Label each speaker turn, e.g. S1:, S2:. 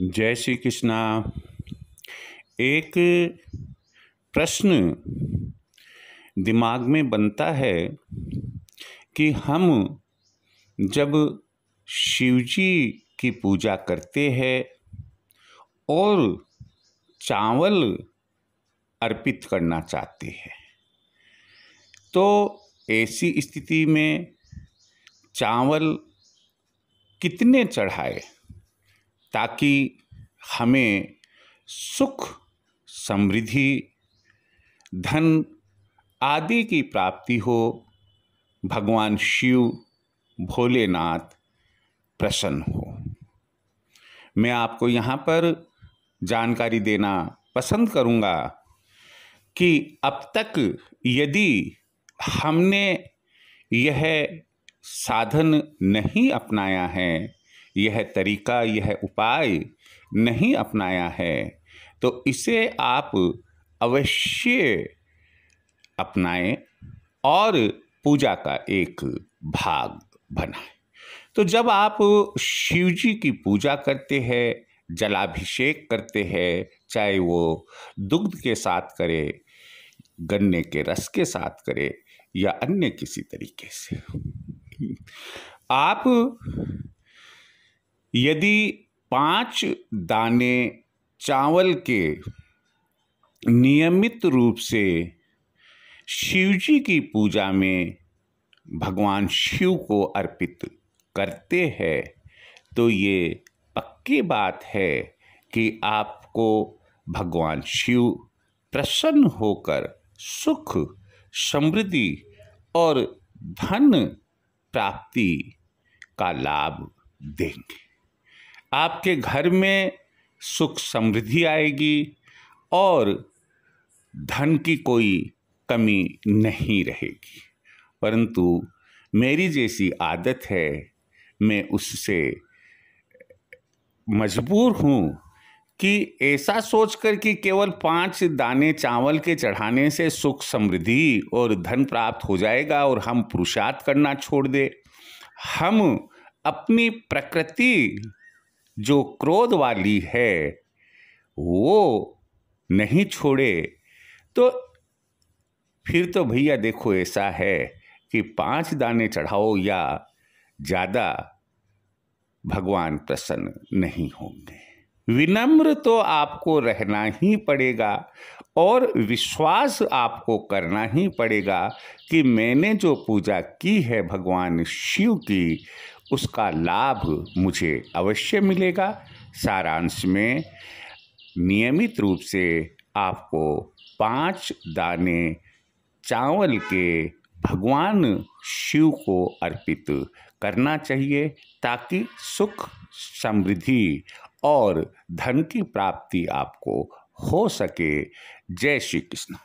S1: जय श्री कृष्णा एक प्रश्न दिमाग में बनता है कि हम जब शिवजी की पूजा करते हैं और चावल अर्पित करना चाहते हैं तो ऐसी स्थिति में चावल कितने चढ़ाए ताकि हमें सुख समृद्धि धन आदि की प्राप्ति हो भगवान शिव भोलेनाथ प्रसन्न हो मैं आपको यहाँ पर जानकारी देना पसंद करूँगा कि अब तक यदि हमने यह साधन नहीं अपनाया है यह तरीका यह उपाय नहीं अपनाया है तो इसे आप अवश्य अपनाएं और पूजा का एक भाग बनाएं तो जब आप शिव जी की पूजा करते हैं जलाभिषेक करते हैं चाहे वो दुग्ध के साथ करे गन्ने के रस के साथ करे या अन्य किसी तरीके से आप यदि पाँच दाने चावल के नियमित रूप से शिवजी की पूजा में भगवान शिव को अर्पित करते हैं तो ये पक्की बात है कि आपको भगवान शिव प्रसन्न होकर सुख समृद्धि और धन प्राप्ति का लाभ देंगे आपके घर में सुख समृद्धि आएगी और धन की कोई कमी नहीं रहेगी परंतु मेरी जैसी आदत है मैं उससे मजबूर हूँ कि ऐसा सोचकर कि केवल पांच दाने चावल के चढ़ाने से सुख समृद्धि और धन प्राप्त हो जाएगा और हम पुरुषार्थ करना छोड़ दे हम अपनी प्रकृति जो क्रोध वाली है वो नहीं छोड़े तो फिर तो भैया देखो ऐसा है कि पांच दाने चढ़ाओ या ज़्यादा भगवान प्रसन्न नहीं होंगे विनम्र तो आपको रहना ही पड़ेगा और विश्वास आपको करना ही पड़ेगा कि मैंने जो पूजा की है भगवान शिव की उसका लाभ मुझे अवश्य मिलेगा सारांश में नियमित रूप से आपको पांच दाने चावल के भगवान शिव को अर्पित करना चाहिए ताकि सुख समृद्धि और धन की प्राप्ति आपको हो सके जय श्री कृष्ण